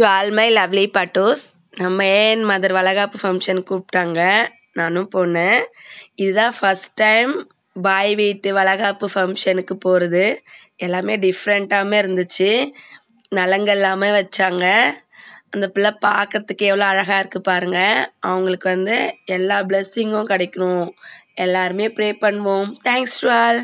to all my lovely பட்டோஸ் நம்ம ஏன் மதர் வளகாப்பு ஃபங்க்ஷன் கூப்பிட்டாங்க நானும் போனேன் இதுதான் ஃபஸ்ட் டைம் பாய் வீட்டு வளகாப்பு ஃபங்க்ஷனுக்கு போகிறது எல்லாமே டிஃப்ரெண்ட்டாகவே இருந்துச்சு நலங்கள் எல்லாமே வச்சாங்க அந்த பிள்ளை பார்க்குறதுக்கு எவ்வளோ அழகாக இருக்குது பாருங்கள் அவங்களுக்கு வந்து எல்லா பிளெஸ்ஸிங்கும் கிடைக்கணும் எல்லாருமே ப்ரே பண்ணுவோம் தேங்க்ஸ் டு ஆல்